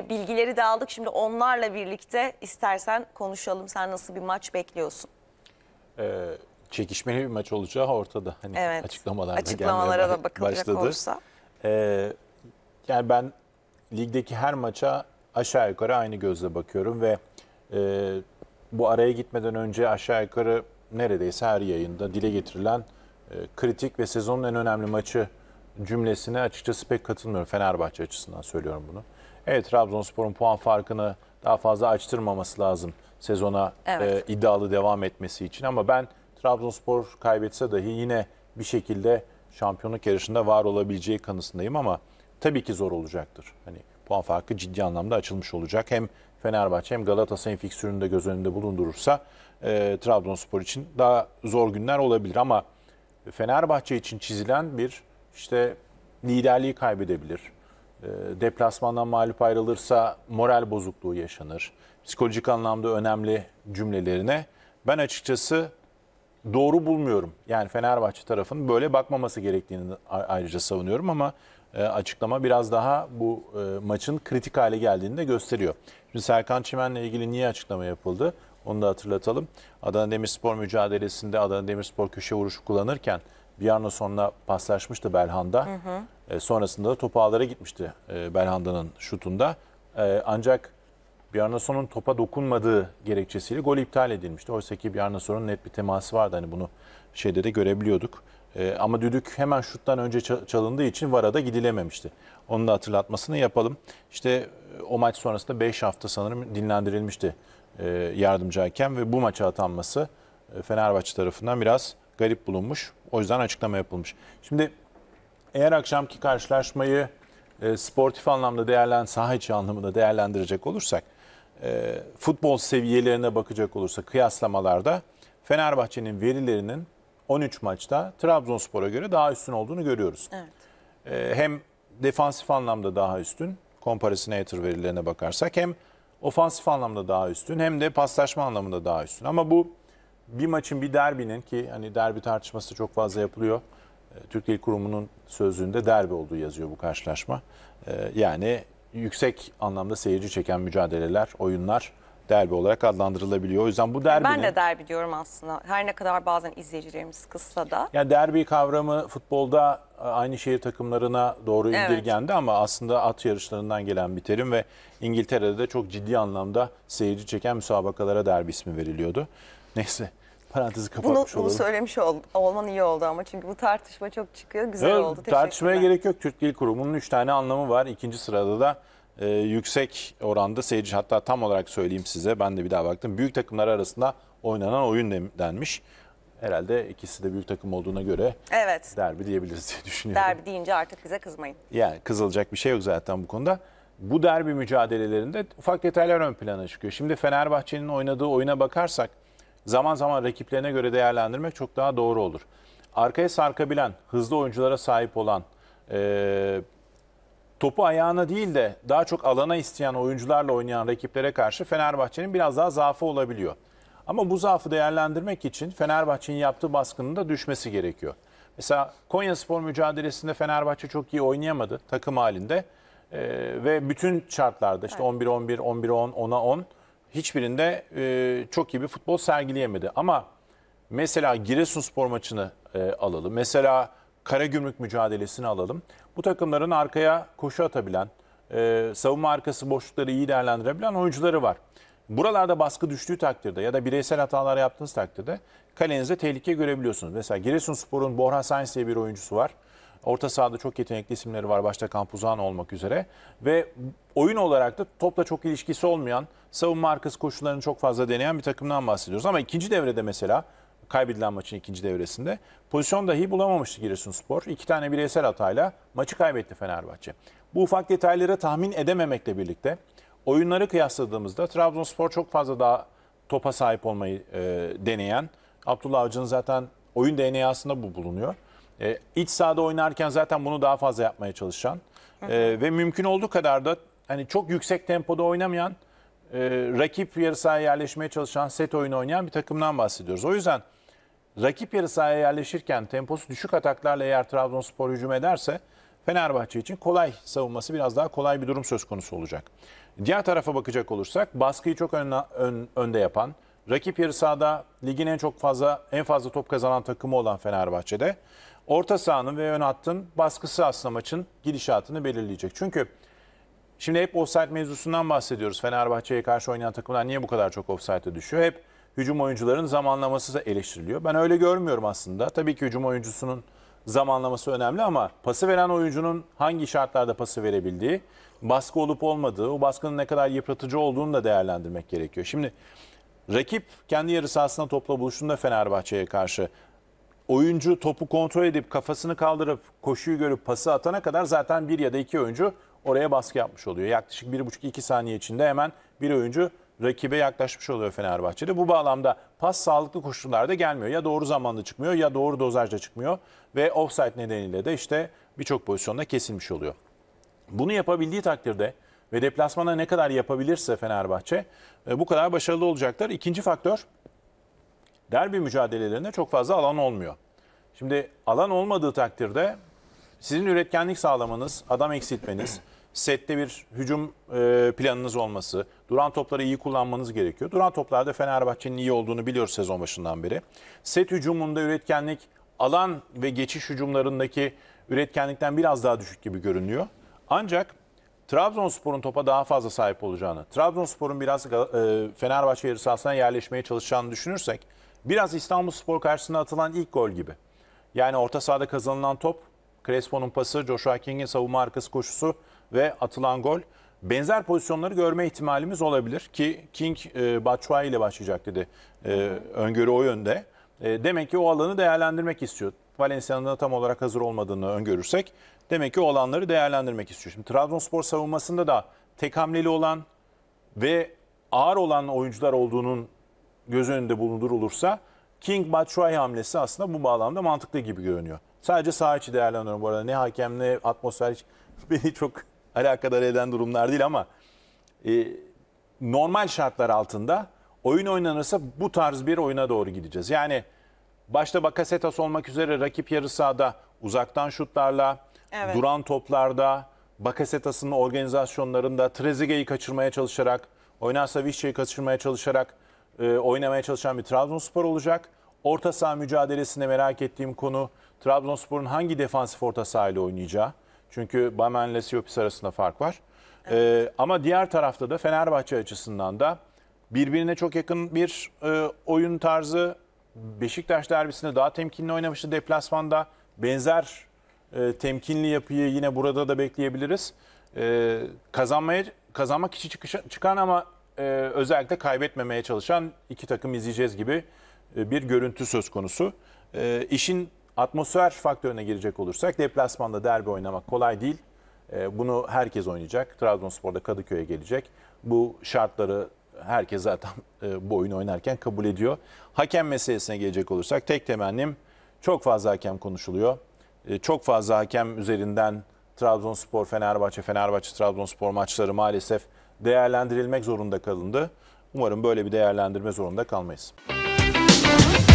böyle bilgileri de aldık. Şimdi onlarla birlikte istersen konuşalım. Sen nasıl bir maç bekliyorsun? Ee, çekişmeli bir maç olacağı ortada. Hani evet. açıklamalarda Açıklamalara da bakılacak başladı. olursa. Ee, yani ben ligdeki her maça aşağı yukarı aynı gözle bakıyorum ve e, bu araya gitmeden önce aşağı yukarı neredeyse her yayında dile getirilen e, kritik ve sezonun en önemli maçı cümlesine açıkçası pek katılmıyorum. Fenerbahçe açısından söylüyorum bunu. Evet Trabzonspor'un puan farkını daha fazla açtırmaması lazım sezona e, Evet. e, iddialı devam etmesi için. Ama ben Trabzonspor kaybetse dahi yine bir şekilde şampiyonluk yarışında var olabileceği kanısındayım ama tabii ki zor olacaktır. Hani puan farkı ciddi anlamda açılmış olacak. Hem Fenerbahçe hem Galatasaray'ın fiksürünü de göz önünde bulundurursa e, Trabzonspor için daha zor günler olabilir ama Fenerbahçe için çizilen bir işte liderliği kaybedebilir. Ee, deplasmandan mağlup ayrılırsa moral bozukluğu yaşanır. Psikolojik anlamda önemli cümlelerine ben açıkçası doğru bulmuyorum. Yani Fenerbahçe tarafının böyle bakmaması gerektiğini ayrıca savunuyorum ama e, açıklama biraz daha bu e, maçın kritik hale geldiğini de gösteriyor. Şimdi Serkan Çimen'le ilgili niye açıklama yapıldı? Onu da hatırlatalım. Adana Demirspor mücadelesinde Adana Demirspor köşe vuruşu kullanırken bir yana sonuna paslaşmıştı Belhanda. Hı hı. E, sonrasında da topu ağlara gitmişti e, Belhanda'nın şutunda. E, ancak sonun topa dokunmadığı gerekçesiyle gol iptal edilmişti. Oysa ki sonun net bir teması vardı. Hani bunu şeyde de görebiliyorduk. E, ama düdük hemen şuttan önce çalındığı için VAR'a gidilememişti. Onu da hatırlatmasını yapalım. İşte e, o maç sonrasında 5 hafta sanırım dinlendirilmişti e, yardımcı hakem ve bu maça atanması e, Fenerbahçe tarafından biraz garip bulunmuş. O yüzden açıklama yapılmış. Şimdi eğer akşamki karşılaşmayı e, sportif anlamda değerlen, saha içi anlamında değerlendirecek olursak, e, futbol seviyelerine bakacak olursak kıyaslamalarda Fenerbahçe'nin verilerinin 13 maçta Trabzonspor'a göre daha üstün olduğunu görüyoruz. Evet. E, hem defansif anlamda daha üstün, komparasyonatör verilerine bakarsak hem ofansif anlamda daha üstün hem de paslaşma anlamında daha üstün. Ama bu bir maçın bir derbinin ki hani derbi tartışması çok fazla yapılıyor. E, Türk Dil Kurumu'nun sözlüğünde derbi olduğu yazıyor bu karşılaşma. E, yani yüksek anlamda seyirci çeken mücadeleler, oyunlar derbi olarak adlandırılabiliyor. O yüzden bu derbi. Ben de derbi diyorum aslında. Her ne kadar bazen izleyicilerimiz kısa da. Yani derbi kavramı futbolda e, aynı şehir takımlarına doğru evet. ama aslında at yarışlarından gelen bir terim ve İngiltere'de de çok ciddi anlamda seyirci çeken müsabakalara derbi ismi veriliyordu. Neyse parantezi kapatmış bunu, bunu söylemiş ol, olman iyi oldu ama çünkü bu tartışma çok çıkıyor. Güzel evet, oldu. Tartışmaya gerek yok. Türk Dil Kurumu'nun 3 tane anlamı var. İkinci sırada da e, yüksek oranda seyirci hatta tam olarak söyleyeyim size ben de bir daha baktım. Büyük takımlar arasında oynanan oyun denmiş. Herhalde ikisi de büyük takım olduğuna göre evet. derbi diyebiliriz diye düşünüyorum. Derbi deyince artık bize kızmayın. Yani kızılacak bir şey yok zaten bu konuda. Bu derbi mücadelelerinde ufak detaylar ön plana çıkıyor. Şimdi Fenerbahçe'nin oynadığı oyuna bakarsak zaman zaman rakiplerine göre değerlendirmek çok daha doğru olur. Arkaya sarkabilen, hızlı oyunculara sahip olan, e, topu ayağına değil de daha çok alana isteyen oyuncularla oynayan rakiplere karşı Fenerbahçe'nin biraz daha zaafı olabiliyor. Ama bu zaafı değerlendirmek için Fenerbahçe'nin yaptığı baskının da düşmesi gerekiyor. Mesela Konya Spor mücadelesinde Fenerbahçe çok iyi oynayamadı takım halinde. Ee, ve bütün şartlarda işte 11-11, 11-10, 10'a 10 hiçbirinde e, çok iyi bir futbol sergileyemedi. Ama mesela Giresunspor maçını e, alalım. Mesela Karagümrük mücadelesini alalım. Bu takımların arkaya koşu atabilen, e, savunma arkası boşlukları iyi değerlendirebilen oyuncuları var. Buralarda baskı düştüğü takdirde ya da bireysel hatalar yaptığınız takdirde kalenize tehlike görebiliyorsunuz. Mesela Giresunspor'un Borhan Sainz diye bir oyuncusu var. Orta sahada çok yetenekli isimleri var başta Campuzano olmak üzere. Ve oyun olarak da topla çok ilişkisi olmayan, savunma arkası koşullarını çok fazla deneyen bir takımdan bahsediyoruz. Ama ikinci devrede mesela kaybedilen maçın ikinci devresinde pozisyon dahi bulamamıştı Giresunspor. İki tane bireysel hatayla maçı kaybetti Fenerbahçe. Bu ufak detayları tahmin edememekle birlikte oyunları kıyasladığımızda Trabzonspor çok fazla daha topa sahip olmayı e, deneyen, Abdullah Avcı'nın zaten oyun DNA'sında bu bulunuyor. E, iç sahada oynarken zaten bunu daha fazla yapmaya çalışan e, ve mümkün olduğu kadar da hani çok yüksek tempoda oynamayan, e, rakip yarı sahaya yerleşmeye çalışan, set oyunu oynayan bir takımdan bahsediyoruz. O yüzden rakip yarı sahaya yerleşirken temposu düşük ataklarla eğer Trabzonspor hücum ederse Fenerbahçe için kolay savunması biraz daha kolay bir durum söz konusu olacak. Diğer tarafa bakacak olursak baskıyı çok ön, ön, önde yapan, rakip yarı sahada ligin en çok fazla en fazla top kazanan takımı olan Fenerbahçe'de orta sahanın ve ön hattın baskısı aslında maçın gidişatını belirleyecek. Çünkü şimdi hep offside mevzusundan bahsediyoruz. Fenerbahçe'ye karşı oynayan takımlar niye bu kadar çok offside'e düşüyor? Hep hücum oyuncuların zamanlaması da eleştiriliyor. Ben öyle görmüyorum aslında. Tabii ki hücum oyuncusunun zamanlaması önemli ama pası veren oyuncunun hangi şartlarda pası verebildiği, baskı olup olmadığı, o baskının ne kadar yıpratıcı olduğunu da değerlendirmek gerekiyor. Şimdi rakip kendi yarı sahasında topla buluştuğunda Fenerbahçe'ye karşı oyuncu topu kontrol edip kafasını kaldırıp koşuyu görüp pası atana kadar zaten bir ya da iki oyuncu oraya baskı yapmış oluyor. Yaklaşık bir buçuk iki saniye içinde hemen bir oyuncu rakibe yaklaşmış oluyor Fenerbahçe'de. Bu bağlamda pas sağlıklı koşullarda gelmiyor. Ya doğru zamanda çıkmıyor ya doğru dozajda çıkmıyor. Ve offside nedeniyle de işte birçok pozisyonda kesilmiş oluyor. Bunu yapabildiği takdirde ve deplasmana ne kadar yapabilirse Fenerbahçe e, bu kadar başarılı olacaklar. İkinci faktör derbi mücadelelerinde çok fazla alan olmuyor. Şimdi alan olmadığı takdirde sizin üretkenlik sağlamanız, adam eksiltmeniz, sette bir hücum e, planınız olması, duran topları iyi kullanmanız gerekiyor. Duran toplarda Fenerbahçe'nin iyi olduğunu biliyoruz sezon başından beri. Set hücumunda üretkenlik alan ve geçiş hücumlarındaki üretkenlikten biraz daha düşük gibi görünüyor. Ancak Trabzonspor'un topa daha fazla sahip olacağını, Trabzonspor'un biraz e, Fenerbahçe yarı sahasına yerleşmeye çalışacağını düşünürsek Biraz İstanbul Spor karşısında atılan ilk gol gibi. Yani orta sahada kazanılan top, Crespo'nun pası, Joshua King'in savunma arkası koşusu ve atılan gol. Benzer pozisyonları görme ihtimalimiz olabilir ki King e, Batshuayi ile başlayacak dedi. E, öngörü o yönde. E, demek ki o alanı değerlendirmek istiyor. Valencia'nın da tam olarak hazır olmadığını öngörürsek demek ki o alanları değerlendirmek istiyor. Şimdi Trabzonspor savunmasında da tek hamleli olan ve ağır olan oyuncular olduğunun göz önünde bulundurulursa King Batshuayi hamlesi aslında bu bağlamda mantıklı gibi görünüyor. Sadece sağ içi değerlendiriyorum bu arada. Ne hakem ne atmosfer hiç beni çok alakadar eden durumlar değil ama e, normal şartlar altında oyun oynanırsa bu tarz bir oyuna doğru gideceğiz. Yani başta Bakasetas olmak üzere rakip yarı sahada uzaktan şutlarla, evet. duran toplarda, Bakasetas'ın organizasyonlarında Trezeguet'i kaçırmaya çalışarak, oynarsa Savic'e kaçırmaya çalışarak e, oynamaya çalışan bir Trabzonspor olacak. Orta saha mücadelesinde merak ettiğim konu Trabzonspor'un hangi defansif orta sahayla oynayacağı. Çünkü Bamen ile Siopis arasında fark var. Evet. E, ama diğer tarafta da Fenerbahçe açısından da birbirine çok yakın bir e, oyun tarzı. Beşiktaş derbisinde daha temkinli oynamıştı deplasmanda. Benzer e, temkinli yapıyı yine burada da bekleyebiliriz. E, kazanmaya kazanmak için çıkışa, çıkan ama e, özellikle kaybetmemeye çalışan iki takım izleyeceğiz gibi e, bir görüntü söz konusu. E, işin atmosfer faktörüne girecek olursak deplasmanda derbi oynamak kolay değil. E, bunu herkes oynayacak. Trabzonspor'da Kadıköy'e gelecek. Bu şartları herkes zaten e, bu oyunu oynarken kabul ediyor. Hakem meselesine gelecek olursak tek temennim çok fazla hakem konuşuluyor. E, çok fazla hakem üzerinden Trabzonspor, Fenerbahçe, Fenerbahçe, Trabzonspor maçları maalesef değerlendirilmek zorunda kalındı. Umarım böyle bir değerlendirme zorunda kalmayız. Müzik